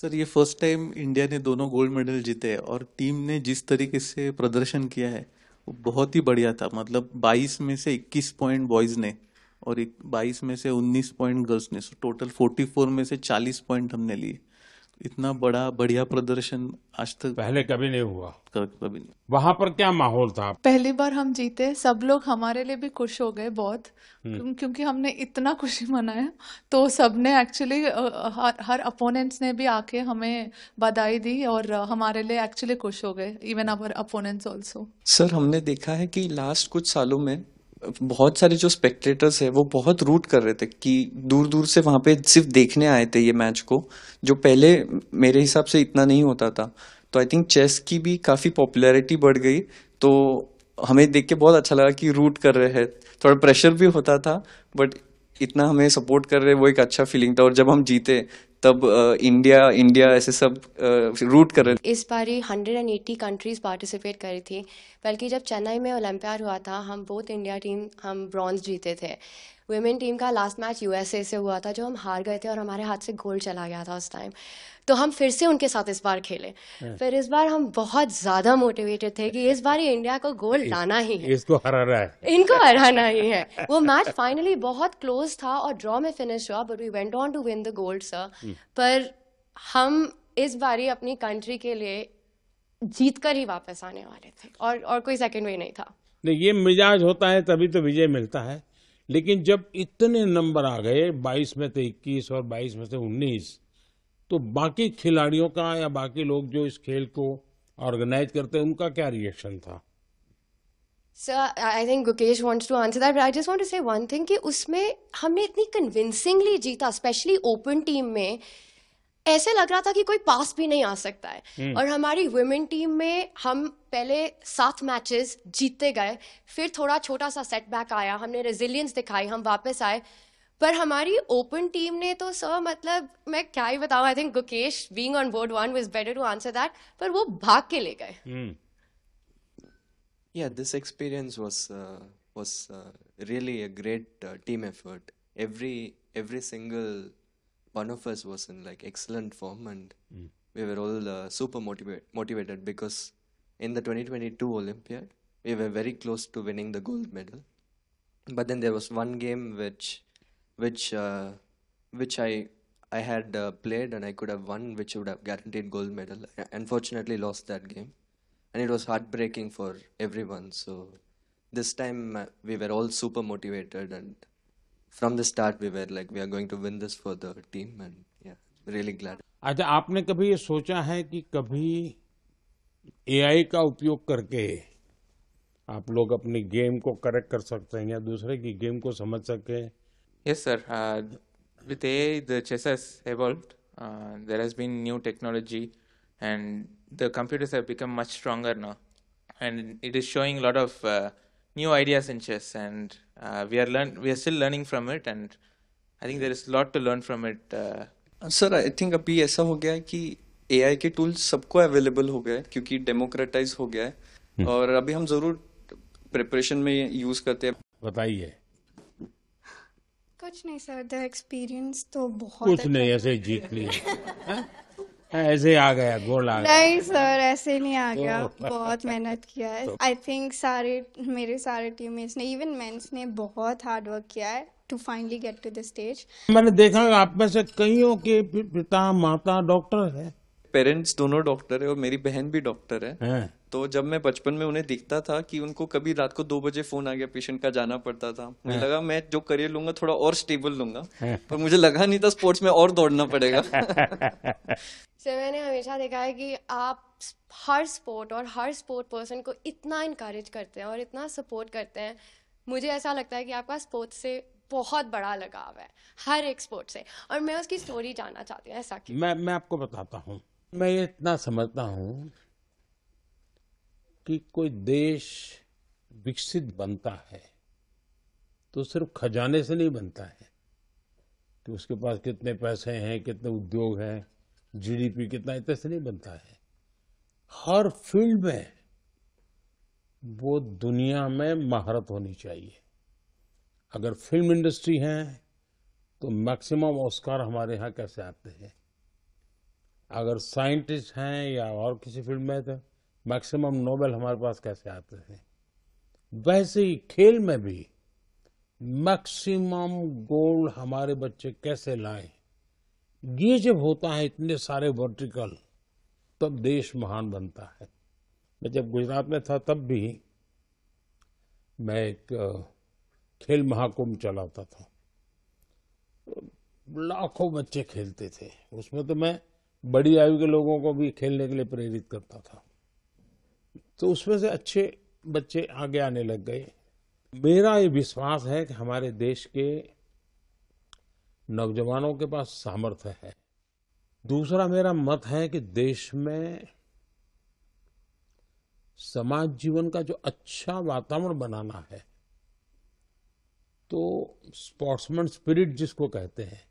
Sir ये first time India ने दोनों गोल्ड मेडल जीते हैं और टीम ने जिस तरीके से प्रदर्शन किया है वो बहुत ही बढ़िया था मतलब 22 में से 21 पॉइंट बॉयज़ ने और 22 में से 19 पॉइंट गर्ल्स ने सो टोटल 44 में से 40 पॉइंट हमने लिए इतना बड़ा बढ़िया प्रदर्शन आज तक पहले कभी नहीं हुआ कभी नहीं वहाँ पर क्या माहौल था पहली बार हम जीते सब लोग हमारे लिए भी खुश हो गए बहुत हम्म। क्योंकि हमने इतना खुशी मनाया तो सबने एक्चुअली हर हर अपोनेंट्स ने भी आके हमें बधाई दी और हमारे लिए एक्चुअली खुश हो गए even our opponents also sir हमने देखा है कि लास्ट कुछ सालों में बहुत सारे जो स्पेक्टेटर्स है वो बहुत रूट कर रहे थे कि दूर दूर से वहाँ पे सिर्फ देखने आए थे ये मैच को जो पहले मेरे हिसाब से इतना नहीं होता था तो आई थिंक चेस की भी काफ़ी पॉपुलैरिटी बढ़ गई तो हमें देख के बहुत अच्छा लगा कि रूट कर रहे हैं थोड़ा प्रेशर भी होता था बट इतना हमें सपोर्ट कर रहे वो एक अच्छा फीलिंग था और जब हम जीते तब इंडिया इंडिया ऐसे सब रूट कर रहे थे इस बार ही एट्टी कंट्रीज पार्टिसिपेट करी थी बल्कि जब चेन्नई में ओलंपियाड हुआ था हम बोथ इंडिया टीम हम ब्रॉन्ज जीते थे वुमेन टीम का लास्ट मैच यूएसए से हुआ था जो हम हार गए थे और हमारे हाथ से गोल्ड चला गया था उस टाइम तो हम फिर से उनके साथ इस बार खेले हाँ। फिर इस बार हम बहुत ज्यादा मोटिवेटेड थे कि इस बार ये इंडिया को गोल्ड लाना ही है इसको हराना है इनको हराना ही है वो मैच फाइनली बहुत क्लोज था और ड्रॉ में फिनिश हुआ but we went on to win the gold sir पर हम इस बारी अपनी कंट्री के लिए जीत कर ही वापस आने वाले थे और और कोई सेकंड वे नहीं था नहीं ये मिजाज होता है तभी तो विजय मिलता है लेकिन जब इतने नंबर आ गए 22 में से 21 और 22 में से 19 तो बाकी खिलाड़ियों का या बाकी लोग जो इस खेल को ऑर्गेनाइज करते हैं उनका क्या रिएक्शन था sir I think Gukesh wants to answer that but I just want to say one thing कि उसमें हमने इतनी कन्विंसिंगली जीता स्पेशली ओपन टीम में ऐसे लग रहा था कि कोई पास भी नहीं आ सकता है hmm. और हमारी वुमेन टीम में हम पहले सात मैचेस जीतते गए फिर थोड़ा छोटा सा सेटबैक आया हमने रेजिलियंस दिखाई हम वापस आए पर हमारी ओपन टीम ने तो सर मतलब मैं क्या ही बताऊं I think Gukesh being on board one was better to answer that पर वो भाग के ले गए या this experience was was really a great team effort every every single one of us was in like excellent form and mm. we were all uh, super motiva- motivated because in the 2022 Olympiad, we were very close to winning the gold medal. But then there was one game which, which, uh, which I I had uh, played and I could have won, which would have guaranteed gold medal. I unfortunately, lost that game, and it was heartbreaking for everyone. So this time uh, we were all super motivated and from the start we were like we are going to win this for the team and yeah really glad अच्छा आपने कभी ये सोचा है कि कभी AI का उपयोग करके आप लोग अपनी गेम को करेक्ट कर सकते हैं या दूसरे की गेम को समझ सके yes sir with a the chess has evolved there has been new technology and the computers have become much stronger now and it is showing lot of new ideas in chess, and uh, we are learn we are still learning from it, and I think there is a lot to learn from it. Sir I think अभी ऐसा हो गया है कि ए के tool सबको available हो गए क्योंकि डेमोक्रेटाइज हो गया है हुँ. हम्म। और अभी हम जरूर प्रिपरेशन में यूज करते हैं बताइए कुछ नहीं सर द एक्सपीरियंस तो बहुत कुछ नहीं ऐसे जीत लिया हाँ? ऐसे आ गया गोल आ गया नहीं सर ऐसे नहीं आ गया तो- बहुत मेहनत किया है आई तो- थिंक सारे मेरे सारे टीम ने इवन मेंस ने बहुत हार्ड वर्क किया है to finally get to the stage मैंने देखा आप में से कईयों के पिता माता डॉक्टर है पेरेंट्स दोनों डॉक्टर है और मेरी बहन भी डॉक्टर है, है? तो जब मैं बचपन में उन्हें देखता था कि उनको कभी रात को दो बजे फोन आ गया पेशेंट का जाना पड़ता था मुझे हाँ। लगा मैं जो करियर लूंगा थोड़ा और स्टेबल लूंगा हाँ। पर मुझे लगा नहीं था स्पोर्ट्स में और दौड़ना पड़ेगा सर मैंने हमेशा देखा है कि आप हर स्पोर्ट और हर स्पोर्ट पर्सन को इतना इनकरेज करते हैं और इतना सपोर्ट करते हैं मुझे ऐसा लगता है कि आपका स्पोर्ट्स से बहुत बड़ा लगाव है हर एक स्पोर्ट से और मैं उसकी स्टोरी जानना चाहती हूँ ऐसा कि मैं मैं आपको बताता हूँ मैं इतना समझता हूँ कि कोई देश विकसित बनता है तो सिर्फ खजाने से नहीं बनता है कि उसके पास कितने पैसे हैं कितने उद्योग हैं जीडीपी कितना इतने से नहीं बनता है हर फील्ड में वो दुनिया में महारत होनी चाहिए अगर फिल्म इंडस्ट्री है तो मैक्सिमम ऑस्कार हमारे यहाँ कैसे आते हैं अगर साइंटिस्ट हैं या और किसी फील्ड में तो मैक्सिमम नोबेल हमारे पास कैसे आते थे वैसे ही खेल में भी मैक्सिमम गोल्ड हमारे बच्चे कैसे लाए ये जब होता है इतने सारे वर्टिकल तब देश महान बनता है मैं जब गुजरात में था तब भी मैं एक खेल महाकुंभ चलाता था लाखों बच्चे खेलते थे उसमें तो मैं बड़ी आयु के लोगों को भी खेलने के लिए प्रेरित करता था तो उसमें से अच्छे बच्चे आगे आने लग गए मेरा ये विश्वास है कि हमारे देश के नौजवानों के पास सामर्थ्य है दूसरा मेरा मत है कि देश में समाज जीवन का जो अच्छा वातावरण बनाना है तो स्पोर्ट्समैन स्पिरिट जिसको कहते हैं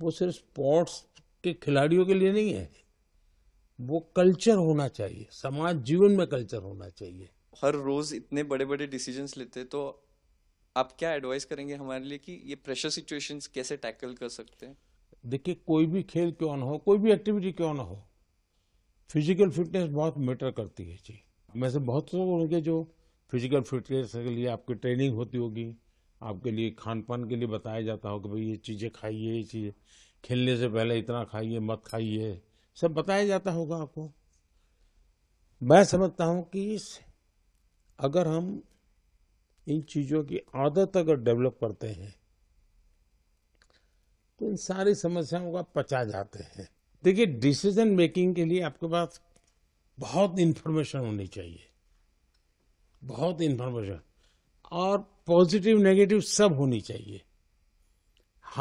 वो सिर्फ स्पोर्ट्स के खिलाड़ियों के लिए नहीं है वो कल्चर होना चाहिए समाज जीवन में कल्चर होना चाहिए हर रोज इतने बड़े बड़े डिसीजन लेते तो आप क्या एडवाइस करेंगे हमारे लिए कि ये प्रेशर सिचुएशंस कैसे टैकल कर सकते हैं देखिए कोई भी खेल क्यों ना हो कोई भी एक्टिविटी क्यों ना हो फिजिकल फिटनेस बहुत मैटर करती है जी मैं से बहुत लोग होंगे जो फिजिकल फिटनेस के लिए आपकी ट्रेनिंग होती होगी आपके लिए खान पान के लिए बताया जाता हो कि भाई ये चीज़ें खाइए ये चीज़ें खेलने से पहले इतना खाइए मत खाइए सब बताया जाता होगा आपको मैं समझता हूं कि अगर हम इन चीज़ों की आदत अगर डेवलप करते हैं तो इन सारी समस्याओं का पचा जाते हैं देखिए डिसीजन मेकिंग के लिए आपके पास बहुत इंफॉर्मेशन होनी चाहिए बहुत इंफॉर्मेशन और पॉजिटिव नेगेटिव सब होनी चाहिए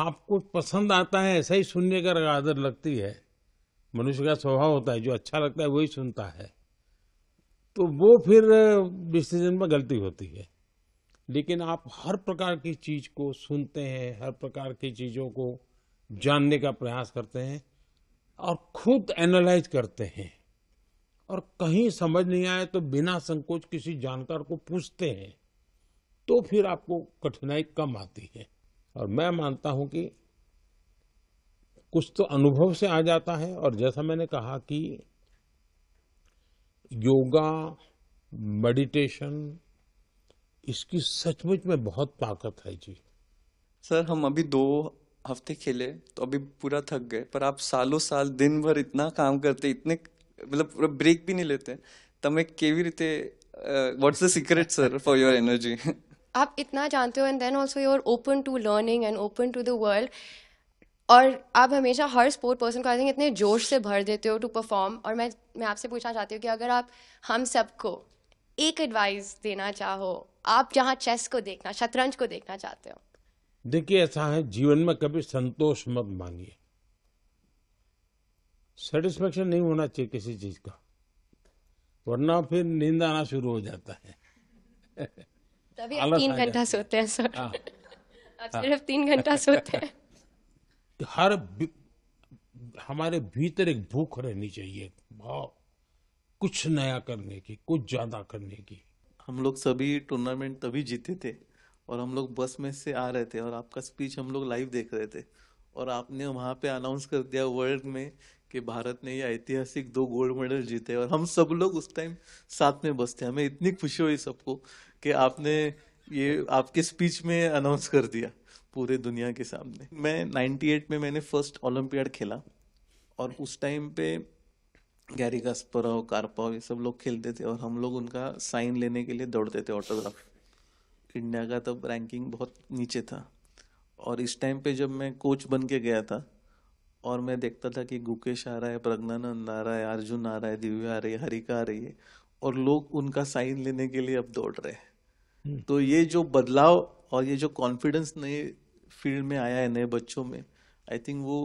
आपको पसंद आता है ऐसा ही सुनने का आदत लगती है मनुष्य का स्वभाव होता है जो अच्छा लगता है वही सुनता है तो वो फिर डिसीजन में गलती होती है लेकिन आप हर प्रकार की चीज़ को सुनते हैं हर प्रकार की चीज़ों को जानने का प्रयास करते हैं और खुद एनालाइज करते हैं और कहीं समझ नहीं आए तो बिना संकोच किसी जानकार को पूछते हैं तो फिर आपको कठिनाई कम आती है और मैं मानता हूं कि कुछ तो अनुभव से आ जाता है और जैसा मैंने कहा कि योगा मेडिटेशन इसकी सचमुच में बहुत ताकत है जी सर हम अभी दो हफ्ते खेले तो अभी पूरा थक गए पर आप सालों साल दिन भर इतना काम करते इतने मतलब पूरा ब्रेक भी नहीं लेते તમે કેવી રીતે what's the secret sir for your energy आप इतना जानते हो and then also you are open to learning and open to the world और आप हमेशा हर स्पोर्ट पर्सन को आई थिंक इतने जोश से भर देते हो टू परफॉर्म और मैं मैं आपसे पूछना चाहती हूँ कि अगर आप हम सबको एक एडवाइस देना चाहो आप जहाँ चेस को देखना शतरंज को देखना चाहते हो देखिए ऐसा है जीवन में कभी संतोष मत मांगिए सेटिस्फेक्शन नहीं होना चाहिए किसी चीज का वरना फिर नींद आना शुरू हो जाता है तभी तीन घंटा सोते हैं सर हाँ। आप सिर्फ तीन घंटा हाँ। सोते हैं हर हमारे भीतर एक भूख रहनी चाहिए भाव कुछ नया करने की कुछ ज्यादा करने की हम लोग सभी टूर्नामेंट तभी जीते थे और हम लोग बस में से आ रहे थे और आपका स्पीच हम लोग लाइव देख रहे थे और आपने वहाँ पे अनाउंस कर दिया वर्ल्ड में कि भारत ने ये ऐतिहासिक दो गोल्ड मेडल जीते और हम सब लोग उस टाइम साथ में बसते हमें इतनी खुशी हुई सबको कि आपने ये आपके स्पीच में अनाउंस कर दिया पूरे दुनिया के सामने मैं 98 में मैंने फर्स्ट ओलंपियाड खेला और उस टाइम पे गैरी कास्परव कारपाव ये सब लोग खेलते थे और हम लोग उनका साइन लेने के लिए दौड़ते थे ऑटोग्राफ इंडिया का तब रैंकिंग बहुत नीचे था और इस टाइम पे जब मैं कोच बन के गया था और मैं देखता था कि गुकेश आ रहा है प्रज्ञानंद आ रहा है अर्जुन आ रहा है दिव्या आ रही है हरिका आ रही है और लोग उनका साइन लेने के लिए अब दौड़ रहे हैं हम्म। तो ये जो बदलाव और ये जो कॉन्फिडेंस नए फील्ड में आया है नए बच्चों में आई थिंक वो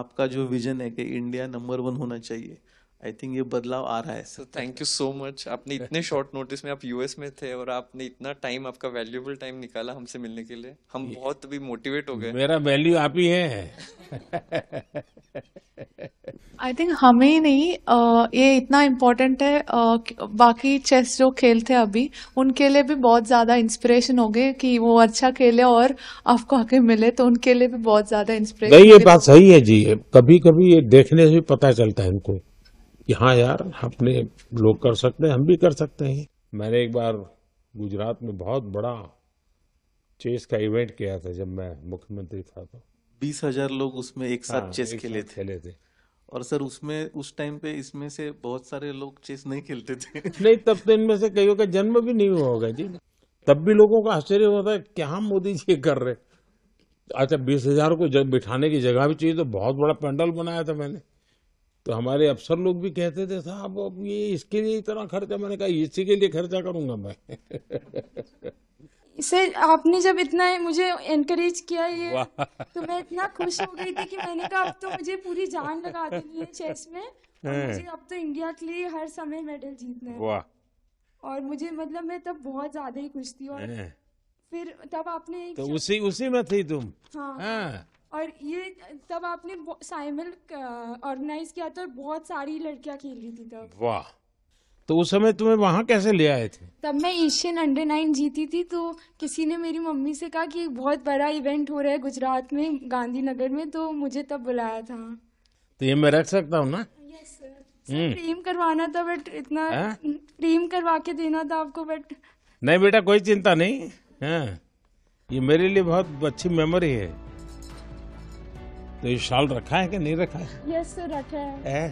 आपका जो विजन है कि इंडिया नंबर वन होना चाहिए आई थिंक ये बदलाव आ रहा है sir thank you so much आपने इतने शॉर्ट नोटिस में आप यूएस में थे और आपने इतना टाइम आपका वैल्यूएबल टाइम निकाला हमसे मिलने के लिए हम बहुत भी मोटिवेट हो गए मेरा वैल्यू आप ही है आई थिंक हमें ही नहीं आ, ये इतना इम्पोर्टेंट है आ, बाकी चेस जो खेलते थे अभी उनके लिए भी बहुत ज़्यादा इंस्पिरेशन हो गए कि वो अच्छा खेले और आपको आके मिले तो उनके लिए भी बहुत ज़्यादा इंस्पिरेशन नहीं ये बात सही है जी कभी कभी ये देखने से भी पता चलता है इनको कि हाँ यार अपने लोग कर सकते हैं हम भी कर सकते हैं मैंने एक बार गुजरात में बहुत बड़ा चेस का इवेंट किया था जब मैं मुख्यमंत्री था तो बीस हजार लोग उसमें एक साथ हाँ, चेस खेले थे, खेले थे। और सर उसमें उस टाइम पे इसमें से बहुत सारे लोग चेस नहीं खेलते थे नहीं तब तो इनमें से कईयों का जन्म भी नहीं हुआ होगा जी तब भी लोगों का आश्चर्य होता है क्या मोदी जी कर रहे अच्छा बीस हजार को जब बिठाने की जगह भी चाहिए तो बहुत बड़ा पंडल बनाया था मैंने तो हमारे अफसर लोग भी कहते थे साहब अब ये इसके लिए इतना खर्चा मैंने कहा इसी के लिए खर्चा करूंगा मैं इसे आपने जब इतना मुझे एनकरेज किया ये तो मैं इतना खुश हो गई थी कि मैंने कहा अब तो मुझे पूरी जान लगा देनी है चेस में मुझे अब तो इंडिया के लिए हर समय मेडल जीतना है और मुझे मतलब मैं तब बहुत ज्यादा ही खुश थी और फिर तब आपने एक तो उसी उसी में थी तुम हाँ, हाँ। और ये तब आपने साइमल ऑर्गेनाइज किया था तो और बहुत सारी लड़कियां खेल रही थी तब वाह तो उस समय तुम्हें वहाँ कैसे ले आए थे तब मैं एशियन अंडर नाइन जीती थी तो किसी ने मेरी मम्मी से कहा कि बहुत बड़ा इवेंट हो रहा है गुजरात में गांधीनगर में तो मुझे तब बुलाया था तो ये मैं रख सकता हूँ ना यस हम्म। सर प्रेम करवाना था बट इतना हाँ? प्रेम करवा के देना था आपको बट नहीं बेटा कोई चिंता नहीं है हाँ। ये मेरे लिए बहुत अच्छी मेमोरी है तो ये शाल रखा है कि नहीं रखा है यस सर रखा है?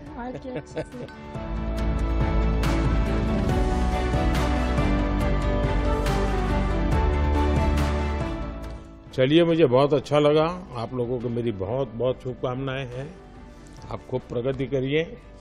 चलिए मुझे बहुत अच्छा लगा आप लोगों को मेरी बहुत बहुत शुभकामनाएं हैं आप खूब प्रगति करिए